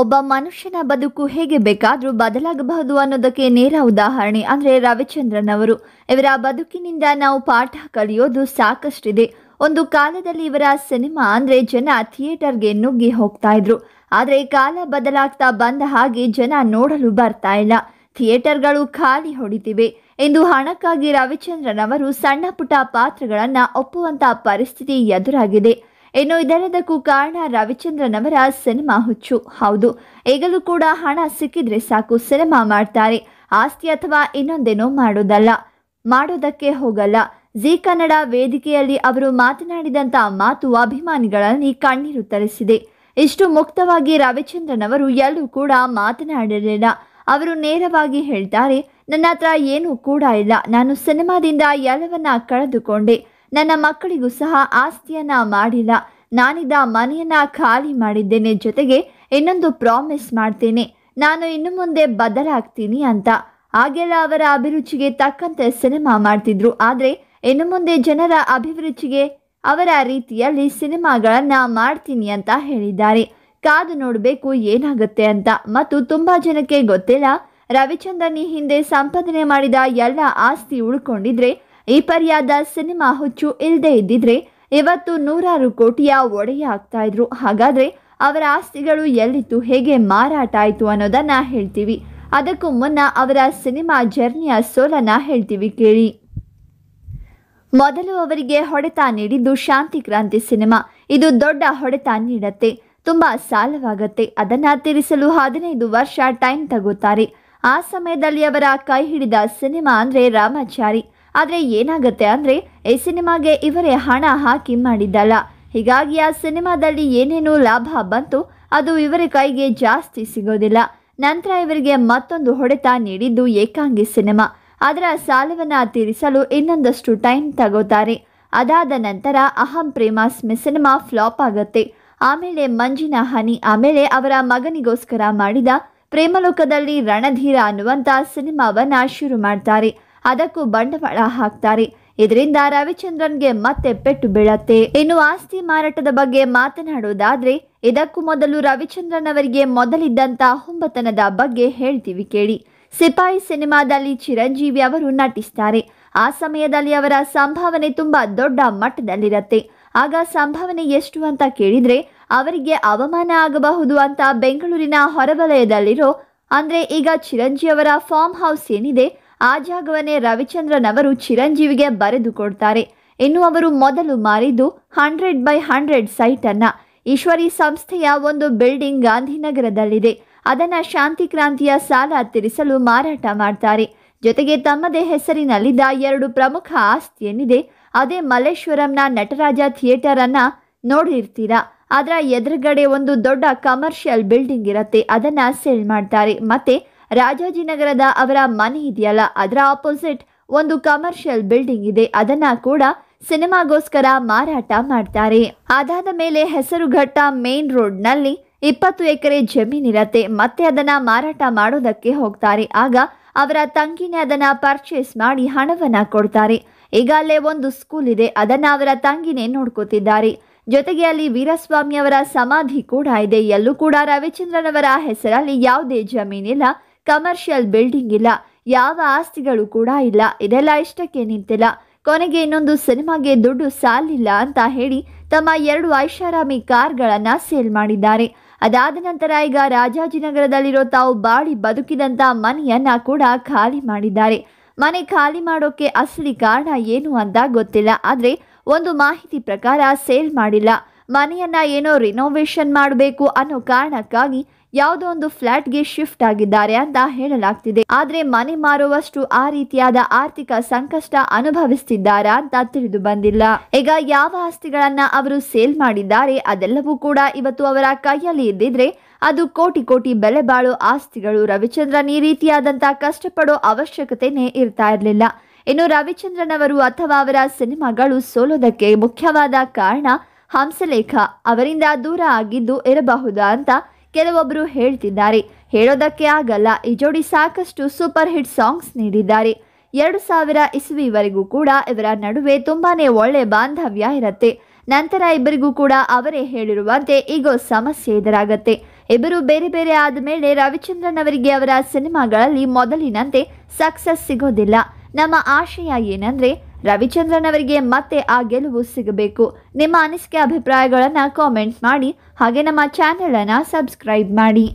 ಒಬ್ಬ ಮನುಷ್ಯನ ಬದುಕು ಹೇಗೆ ಬೇಕಾದರೂ ಬದಲಾಗಬಹುದು ಅನ್ನೋದಕ್ಕೆ ನೇರ ಉದಾಹರಣೆ ಅಂದರೆ ರವಿಚಂದ್ರನ್ ಅವರು ಇವರ ಬದುಕಿನಿಂದ ನಾವು ಪಾಠ ಕಲಿಯೋದು ಸಾಕಷ್ಟಿದೆ ಒಂದು ಕಾಲದಲ್ಲಿ ಇವರ ಸಿನಿಮಾ ಅಂದರೆ ಜನ ಥಿಯೇಟರ್ಗೆ ನುಗ್ಗಿ ಹೋಗ್ತಾ ಇದ್ರು ಆದರೆ ಕಾಲ ಬದಲಾಗ್ತಾ ಬಂದ ಹಾಗೆ ಜನ ನೋಡಲು ಬರ್ತಾ ಇಲ್ಲ ಥಿಯೇಟರ್ಗಳು ಖಾಲಿ ಹೊಡಿತಿವೆ ಎಂದು ಹಣಕ್ಕಾಗಿ ರವಿಚಂದ್ರನ್ ಅವರು ಸಣ್ಣ ಪುಟ್ಟ ಪಾತ್ರಗಳನ್ನು ಒಪ್ಪುವಂತಹ ಪರಿಸ್ಥಿತಿ ಎದುರಾಗಿದೆ ಇನ್ನು ಇದೆಲ್ಲದಕ್ಕೂ ಕಾರಣ ರವಿಚಂದ್ರನ್ ಅವರ ಸಿನಿಮಾ ಹುಚ್ಚು ಹೌದು ಈಗಲೂ ಕೂಡ ಹಣ ಸಿಕ್ಕಿದ್ರೆ ಸಾಕು ಸಿನಿಮಾ ಮಾಡ್ತಾರೆ ಆಸ್ತಿ ಅಥವಾ ಇನ್ನೊಂದೇನೋ ಮಾಡೋದಲ್ಲ ಮಾಡೋದಕ್ಕೆ ಹೋಗಲ್ಲ ಜಿ ಕನ್ನಡ ವೇದಿಕೆಯಲ್ಲಿ ಅವರು ಮಾತನಾಡಿದಂಥ ಮಾತು ಅಭಿಮಾನಿಗಳಲ್ಲಿ ಕಣ್ಣೀರು ತರಿಸಿದೆ ಇಷ್ಟು ಮುಕ್ತವಾಗಿ ರವಿಚಂದ್ರನ್ ಅವರು ಎಲ್ಲೂ ಕೂಡ ಮಾತನಾಡಿರಲಿಲ್ಲ ಅವರು ನೇರವಾಗಿ ಹೇಳ್ತಾರೆ ನನ್ನ ಹತ್ರ ಏನೂ ಕೂಡ ಇಲ್ಲ ನಾನು ಸಿನಿಮಾದಿಂದ ಎಲ್ಲವನ್ನ ಕಳೆದುಕೊಂಡೆ ನನ್ನ ಮಕ್ಕಳಿಗೂ ಸಹ ಆಸ್ತಿಯನ್ನ ಮಾಡಿಲ್ಲ ನಾನಿದ ಮನೆಯನ್ನ ಖಾಲಿ ಮಾಡಿದ್ದೇನೆ ಜೊತೆಗೆ ಇನ್ನೊಂದು ಪ್ರಾಮಿಸ್ ಮಾಡ್ತೇನೆ ನಾನು ಇನ್ನು ಮುಂದೆ ಬದಲಾಗ್ತೀನಿ ಅಂತ ಆಗೆಲ್ಲ ಅವರ ಅಭಿರುಚಿಗೆ ತಕ್ಕಂತೆ ಸಿನಿಮಾ ಮಾಡ್ತಿದ್ರು ಆದರೆ ಇನ್ನು ಮುಂದೆ ಜನರ ಅಭಿರುಚಿಗೆ ಅವರ ರೀತಿಯಲ್ಲಿ ಸಿನಿಮಾಗಳನ್ನು ಮಾಡ್ತೀನಿ ಅಂತ ಹೇಳಿದ್ದಾರೆ ಕಾದು ನೋಡಬೇಕು ಏನಾಗುತ್ತೆ ಅಂತ ಮತ್ತು ತುಂಬ ಜನಕ್ಕೆ ಗೊತ್ತಿಲ್ಲ ರವಿಚಂದ್ರನ್ ಈ ಹಿಂದೆ ಸಂಪಾದನೆ ಮಾಡಿದ ಎಲ್ಲ ಆಸ್ತಿ ಉಳ್ಕೊಂಡಿದ್ರೆ ಈ ಪರ್ಯಾದ ಸಿನಿಮಾ ಹುಚ್ಚು ಇಲ್ಲದೆ ಇದ್ದಿದ್ರೆ ಇವತ್ತು ನೂರಾರು ಕೋಟಿಯ ಒಡೆಯ ಆಗ್ತಾ ಇದ್ರು ಹಾಗಾದ್ರೆ ಅವರ ಆಸ್ತಿಗಳು ಎಲ್ಲಿತ್ತು ಹೇಗೆ ಮಾರಾಟ ಆಯಿತು ಅನ್ನೋದನ್ನ ಹೇಳ್ತೀವಿ ಅದಕ್ಕೂ ಮುನ್ನ ಅವರ ಸಿನಿಮಾ ಜರ್ನಿಯ ಸೋಲನ್ನ ಹೇಳ್ತೀವಿ ಕೇಳಿ ಮೊದಲು ಅವರಿಗೆ ಹೊಡೆತ ನೀಡಿದ್ದು ಶಾಂತಿ ಕ್ರಾಂತಿ ಸಿನಿಮಾ ಇದು ದೊಡ್ಡ ಹೊಡೆತ ನೀಡತ್ತೆ ತುಂಬಾ ಸಾಲವಾಗತ್ತೆ ಅದನ್ನ ತೀರಿಸಲು ಹದಿನೈದು ವರ್ಷ ಟೈಮ್ ತಗೋತಾರೆ ಆ ಸಮಯದಲ್ಲಿ ಅವರ ಕೈ ಹಿಡಿದ ಸಿನಿಮಾ ಅಂದ್ರೆ ರಾಮಾಚಾರಿ ಆದರೆ ಏನಾಗುತ್ತೆ ಅಂದರೆ ಈ ಸಿನಿಮಾಗೆ ಇವರೇ ಹಣ ಹಾಕಿ ಮಾಡಿದ್ದಲ್ಲ ಹೀಗಾಗಿ ಆ ಸಿನಿಮಾದಲ್ಲಿ ಏನೇನು ಲಾಭ ಬಂತು ಅದು ಇವರ ಕೈಗೆ ಜಾಸ್ತಿ ಸಿಗೋದಿಲ್ಲ ನಂತರ ಇವರಿಗೆ ಮತ್ತೊಂದು ಹೊಡೆತ ನೀಡಿದ್ದು ಏಕಾಂಗಿ ಸಿನಿಮಾ ಅದರ ಸಾಲವನ್ನು ತೀರಿಸಲು ಇನ್ನೊಂದಷ್ಟು ಟೈಮ್ ತಗೋತಾರೆ ಅದಾದ ನಂತರ ಅಹಂ ಪ್ರೇಮಾಸ್ಮಿ ಸಿನಿಮಾ ಫ್ಲಾಪ್ ಆಗುತ್ತೆ ಆಮೇಲೆ ಮಂಜಿನ ಹನಿ ಆಮೇಲೆ ಅವರ ಮಗನಿಗೋಸ್ಕರ ಮಾಡಿದ ಪ್ರೇಮಲೋಕದಲ್ಲಿ ರಣಧೀರ ಅನ್ನುವಂಥ ಸಿನಿಮಾವನ್ನು ಶುರು ಮಾಡ್ತಾರೆ ಅದಕ್ಕೂ ಬಂಡವಾಳ ಹಾಕ್ತಾರೆ ಇದರಿಂದ ರವಿಚಂದ್ರನ್ಗೆ ಮತ್ತೆ ಪೆಟ್ಟು ಬೀಳತ್ತೆ ಇನ್ನು ಆಸ್ತಿ ಮಾರಾಟದ ಬಗ್ಗೆ ಮಾತನಾಡುವುದಾದ್ರೆ ಇದಕ್ಕೂ ಮೊದಲು ರವಿಚಂದ್ರನ್ ಅವರಿಗೆ ಮೊದಲಿದ್ದಂತ ಹುಂಬತನದ ಬಗ್ಗೆ ಹೇಳ್ತೀವಿ ಕೇಳಿ ಸಿಪಾಯಿ ಸಿನಿಮಾದಲ್ಲಿ ಚಿರಂಜೀವಿ ಅವರು ನಟಿಸ್ತಾರೆ ಆ ಸಮಯದಲ್ಲಿ ಅವರ ಸಂಭಾವನೆ ತುಂಬಾ ದೊಡ್ಡ ಮಟ್ಟದಲ್ಲಿರತ್ತೆ ಆಗ ಸಂಭಾವನೆ ಎಷ್ಟು ಅಂತ ಕೇಳಿದ್ರೆ ಅವರಿಗೆ ಅವಮಾನ ಆಗಬಹುದು ಅಂತ ಬೆಂಗಳೂರಿನ ಹೊರವಲಯದಲ್ಲಿರೋ ಅಂದ್ರೆ ಈಗ ಚಿರಂಜೀವಿ ಅವರ ಫಾರ್ಮ್ ಹೌಸ್ ಏನಿದೆ ಆ ಜಾಗವನ್ನೇ ರವಿಚಂದ್ರನ್ ಅವರು ಚಿರಂಜೀವಿಗೆ ಬರೆದುಕೊಡ್ತಾರೆ ಇನ್ನು ಅವರು ಮೊದಲು ಮಾರಿದ್ದು ಹಂಡ್ರೆಡ್ ಬೈ ಹಂಡ್ರೆಡ್ ಸೈಟನ್ನು ಈಶ್ವರಿ ಸಂಸ್ಥೆಯ ಒಂದು ಬಿಲ್ಡಿಂಗ್ ಗಾಂಧಿನಗರದಲ್ಲಿದೆ ಅದನ್ನು ಶಾಂತಿ ಕ್ರಾಂತಿಯ ಸಾಲ ತೀರಿಸಲು ಮಾರಾಟ ಮಾಡ್ತಾರೆ ಜೊತೆಗೆ ತಮ್ಮದೇ ಹೆಸರಿನಲ್ಲಿದ್ದ ಎರಡು ಪ್ರಮುಖ ಆಸ್ತಿ ಏನಿದೆ ಅದೇ ಮಲ್ಲೇಶ್ವರಂನ ನಟರಾಜ ಥಿಯೇಟರನ್ನು ನೋಡಿರ್ತೀರಾ ಅದರ ಎದುರುಗಡೆ ಒಂದು ದೊಡ್ಡ ಕಮರ್ಷಿಯಲ್ ಬಿಲ್ಡಿಂಗ್ ಇರುತ್ತೆ ಅದನ್ನು ಸೇಲ್ ಮಾಡ್ತಾರೆ ಮತ್ತು ರಾಜಾಜಿನಗರದ ಅವರ ಮನೆ ಇದೆಯಲ್ಲ ಅದರ ಆಪೋಸಿಟ್ ಒಂದು ಕಮರ್ಷಿಯಲ್ ಬಿಲ್ಡಿಂಗ್ ಇದೆ ಅದನ್ನ ಕೂಡ ಸಿನಿಮಾಗೋಸ್ಕರ ಮಾರಾಟ ಮಾಡ್ತಾರೆ ಅದಾದ ಮೇಲೆ ಹೆಸರುಘಟ್ಟ ಮೇನ್ ನಲ್ಲಿ ಇಪ್ಪತ್ತು ಎಕರೆ ಜಮೀನಿರತ್ತೆ ಮತ್ತೆ ಅದನ್ನ ಮಾರಾಟ ಮಾಡೋದಕ್ಕೆ ಹೋಗ್ತಾರೆ ಆಗ ಅವರ ತಂಗಿನೇ ಅದನ್ನ ಪರ್ಚೇಸ್ ಮಾಡಿ ಹಣವನ್ನ ಕೊಡ್ತಾರೆ ಈಗ ಅಲ್ಲೇ ಒಂದು ಸ್ಕೂಲ್ ಇದೆ ಅದನ್ನ ಅವರ ತಂಗಿನೇ ನೋಡ್ಕೋತಿದ್ದಾರೆ ಜೊತೆಗೆ ಅಲ್ಲಿ ವೀರಸ್ವಾಮಿ ಅವರ ಸಮಾಧಿ ಕೂಡ ಇದೆ ಎಲ್ಲೂ ಕೂಡ ರವಿಚಂದ್ರನವರ ಹೆಸರಲ್ಲಿ ಯಾವುದೇ ಜಮೀನಿಲ್ಲ ಕಮರ್ಷಿಯಲ್ ಬಿಲ್ಡಿಂಗ್ ಇಲ್ಲ ಯಾವ ಆಸ್ತಿಗಳು ಕೂಡ ಇಲ್ಲ ಇದೆಲ್ಲ ಇಷ್ಟಕ್ಕೆ ನಿಂತಿಲ್ಲ ಕೊನೆಗೆ ಇನ್ನೊಂದು ಸಿನಿಮಾಗೆ ದುಡ್ಡು ಸಾಲಿಲ್ಲ ಅಂತ ಹೇಳಿ ತಮ್ಮ ಎರಡು ಐಷಾರಾಮಿ ಕಾರ್ಗಳನ್ನು ಸೇಲ್ ಮಾಡಿದ್ದಾರೆ ಅದಾದ ನಂತರ ಈಗ ರಾಜಾಜಿನಗರದಲ್ಲಿರೋ ತಾವು ಬಾಡಿ ಬದುಕಿದಂಥ ಮನೆಯನ್ನ ಕೂಡ ಖಾಲಿ ಮಾಡಿದ್ದಾರೆ ಮನೆ ಖಾಲಿ ಮಾಡೋಕ್ಕೆ ಅಸಲಿ ಕಾರಣ ಏನು ಅಂತ ಗೊತ್ತಿಲ್ಲ ಆದರೆ ಒಂದು ಮಾಹಿತಿ ಪ್ರಕಾರ ಸೇಲ್ ಮಾಡಿಲ್ಲ ಮನೆಯನ್ನ ಏನೋ ರಿನೋವೇಷನ್ ಮಾಡಬೇಕು ಅನ್ನೋ ಕಾರಣಕ್ಕಾಗಿ ಯಾವುದೋ ಒಂದು ಗೆ ಶಿಫ್ಟ್ ಆಗಿದ್ದಾರೆ ಅಂತ ಹೇಳಲಾಗ್ತಿದೆ ಆದರೆ ಮನೆ ಮಾರುವಷ್ಟು ಆ ರೀತಿಯಾದ ಆರ್ಥಿಕ ಸಂಕಷ್ಟ ಅನುಭವಿಸ್ತಿದ್ದಾರಾ ಅಂತ ತಿಳಿದು ಬಂದಿಲ್ಲ ಈಗ ಯಾವ ಆಸ್ತಿಗಳನ್ನ ಅವರು ಸೇಲ್ ಮಾಡಿದ್ದಾರೆ ಅದೆಲ್ಲವೂ ಕೂಡ ಇವತ್ತು ಅವರ ಕೈಯಲ್ಲಿ ಇದ್ದಿದ್ರೆ ಅದು ಕೋಟಿ ಕೋಟಿ ಬೆಲೆ ಬಾಳೋ ಆಸ್ತಿಗಳು ರವಿಚಂದ್ರನ್ ಈ ರೀತಿಯಾದಂತಹ ಕಷ್ಟಪಡೋ ಅವಶ್ಯಕತೆನೇ ಇರ್ತಾ ಇರಲಿಲ್ಲ ಇನ್ನು ರವಿಚಂದ್ರನ್ ಅವರು ಅಥವಾ ಅವರ ಸಿನಿಮಾಗಳು ಸೋಲೋದಕ್ಕೆ ಮುಖ್ಯವಾದ ಕಾರಣ ಹಂಸಲೇಖ ಅವರಿಂದ ದೂರ ಆಗಿದ್ದು ಇರಬಹುದಾ ಅಂತ ಕೆಲವೊಬ್ಬರು ಹೇಳ್ತಿದ್ದಾರೆ ಹೇಳೋದಕ್ಕೆ ಆಗಲ್ಲ ಈ ಜೋಡಿ ಸಾಕಷ್ಟು ಸೂಪರ್ ಹಿಟ್ ಸಾಂಗ್ಸ್ ನೀಡಿದ್ದಾರೆ ಎರಡು ಸಾವಿರ ಇಸುವಿವರೆಗೂ ಕೂಡ ಇವರ ನಡುವೆ ತುಂಬಾನೇ ಒಳ್ಳೆ ಬಾಂಧವ್ಯ ಇರುತ್ತೆ ನಂತರ ಇಬ್ಬರಿಗೂ ಕೂಡ ಅವರೇ ಹೇಳಿರುವಂತೆ ಈಗ ಸಮಸ್ಯೆ ಎದುರಾಗತ್ತೆ ಇಬ್ಬರು ಬೇರೆ ಬೇರೆ ಆದ ಮೇಲೆ ರವಿಚಂದ್ರನ್ ಅವರಿಗೆ ಅವರ ಸಿನಿಮಾಗಳಲ್ಲಿ ಮೊದಲಿನಂತೆ ಸಕ್ಸಸ್ ಸಿಗೋದಿಲ್ಲ ನಮ್ಮ ಆಶಯ ಏನಂದ್ರೆ ರವಿಚಂದ್ರನ್ ಅವರಿಗೆ ಮತ್ತೆ ಆ ಗೆಲುವು ಸಿಗಬೇಕು ನಿಮ್ಮ ಅನಿಸಿಕೆ ಅಭಿಪ್ರಾಯಗಳನ್ನು ಕಾಮೆಂಟ್ ಮಾಡಿ ಹಾಗೆ ನಮ್ಮ ಚಾನೆಲನ್ನು ಸಬ್ಸ್ಕ್ರೈಬ್ ಮಾಡಿ